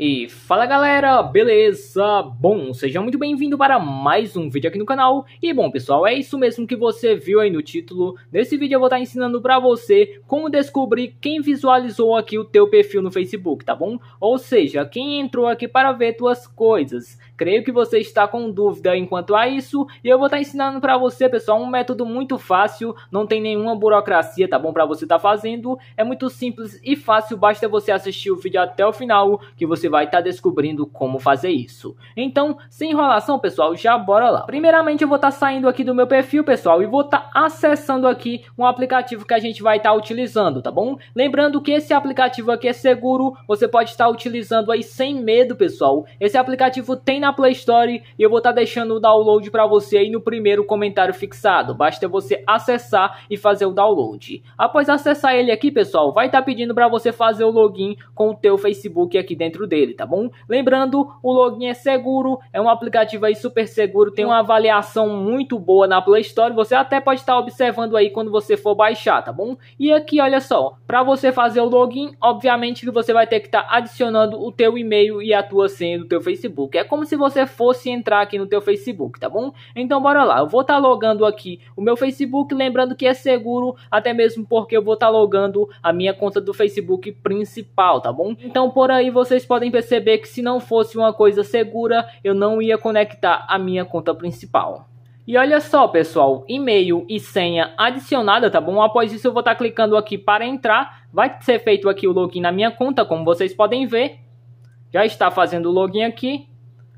E fala galera, beleza? Bom, seja muito bem-vindo para mais um vídeo aqui no canal. E bom pessoal, é isso mesmo que você viu aí no título. Nesse vídeo eu vou estar ensinando para você como descobrir quem visualizou aqui o teu perfil no Facebook, tá bom? Ou seja, quem entrou aqui para ver tuas coisas. Creio que você está com dúvida enquanto a isso. E eu vou estar ensinando para você pessoal um método muito fácil. Não tem nenhuma burocracia, tá bom? Para você estar tá fazendo. É muito simples e fácil. Basta você assistir o vídeo até o final que você você vai estar tá descobrindo como fazer isso. Então, sem enrolação, pessoal, já bora lá. Primeiramente, eu vou estar tá saindo aqui do meu perfil, pessoal, e vou estar tá acessando aqui um aplicativo que a gente vai estar tá utilizando, tá bom? Lembrando que esse aplicativo aqui é seguro, você pode estar tá utilizando aí sem medo, pessoal. Esse aplicativo tem na Play Store e eu vou estar tá deixando o download para você aí no primeiro comentário fixado. Basta você acessar e fazer o download. Após acessar ele aqui, pessoal, vai estar pedindo para você fazer o login com o teu Facebook aqui dentro dele dele, tá bom? Lembrando, o login é seguro, é um aplicativo aí super seguro, tem uma avaliação muito boa na Play Store, você até pode estar observando aí quando você for baixar, tá bom? E aqui, olha só, para você fazer o login, obviamente que você vai ter que estar tá adicionando o teu e-mail e a tua senha do teu Facebook. É como se você fosse entrar aqui no teu Facebook, tá bom? Então bora lá, eu vou estar tá logando aqui o meu Facebook, lembrando que é seguro, até mesmo porque eu vou estar tá logando a minha conta do Facebook principal, tá bom? Então por aí vocês podem podem perceber que se não fosse uma coisa segura, eu não ia conectar a minha conta principal. E olha só, pessoal, e-mail e senha adicionada, tá bom? Após isso, eu vou estar tá clicando aqui para entrar. Vai ser feito aqui o login na minha conta, como vocês podem ver. Já está fazendo o login aqui.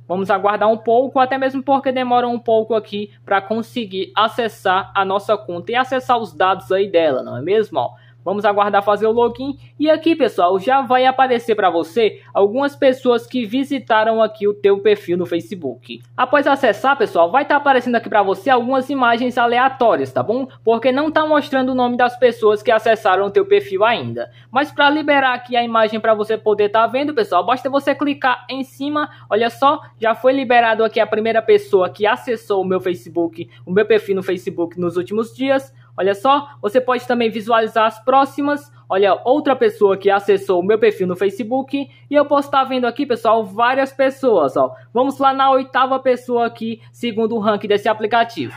Vamos aguardar um pouco, até mesmo porque demora um pouco aqui para conseguir acessar a nossa conta e acessar os dados aí dela, não é mesmo? Ó, Vamos aguardar fazer o login e aqui, pessoal, já vai aparecer para você algumas pessoas que visitaram aqui o teu perfil no Facebook. Após acessar, pessoal, vai estar tá aparecendo aqui para você algumas imagens aleatórias, tá bom? Porque não tá mostrando o nome das pessoas que acessaram o teu perfil ainda. Mas para liberar aqui a imagem para você poder estar tá vendo, pessoal, basta você clicar em cima. Olha só, já foi liberado aqui a primeira pessoa que acessou o meu Facebook, o meu perfil no Facebook nos últimos dias. Olha só, você pode também visualizar as próximas. Olha, outra pessoa que acessou o meu perfil no Facebook. E eu posso estar vendo aqui, pessoal, várias pessoas. Ó. Vamos lá na oitava pessoa aqui, segundo o ranking desse aplicativo.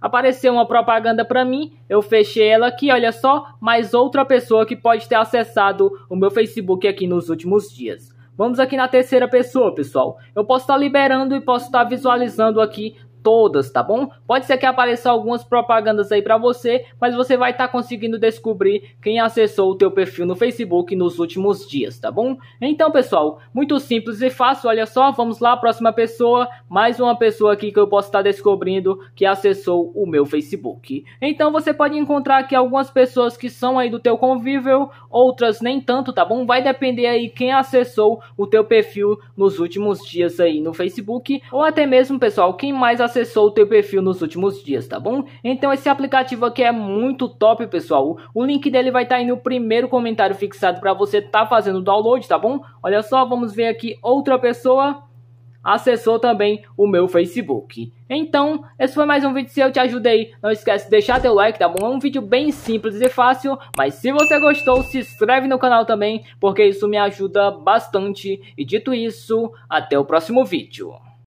Apareceu uma propaganda para mim, eu fechei ela aqui, olha só, mais outra pessoa que pode ter acessado o meu Facebook aqui nos últimos dias. Vamos aqui na terceira pessoa, pessoal. Eu posso estar liberando e posso estar visualizando aqui todas, tá bom? Pode ser que apareçam algumas propagandas aí para você, mas você vai estar tá conseguindo descobrir quem acessou o teu perfil no Facebook nos últimos dias, tá bom? Então, pessoal, muito simples e fácil, olha só, vamos lá, próxima pessoa, mais uma pessoa aqui que eu posso estar tá descobrindo que acessou o meu Facebook. Então, você pode encontrar aqui algumas pessoas que são aí do teu convívio, outras nem tanto, tá bom? Vai depender aí quem acessou o teu perfil nos últimos dias aí no Facebook, ou até mesmo, pessoal, quem mais acessou acessou o teu perfil nos últimos dias, tá bom? Então esse aplicativo aqui é muito top, pessoal. O link dele vai estar tá aí no primeiro comentário fixado para você tá fazendo o download, tá bom? Olha só, vamos ver aqui outra pessoa acessou também o meu Facebook. Então, esse foi mais um vídeo. Se eu te ajudei, não esquece de deixar teu like, tá bom? É um vídeo bem simples e fácil, mas se você gostou, se inscreve no canal também, porque isso me ajuda bastante. E dito isso, até o próximo vídeo.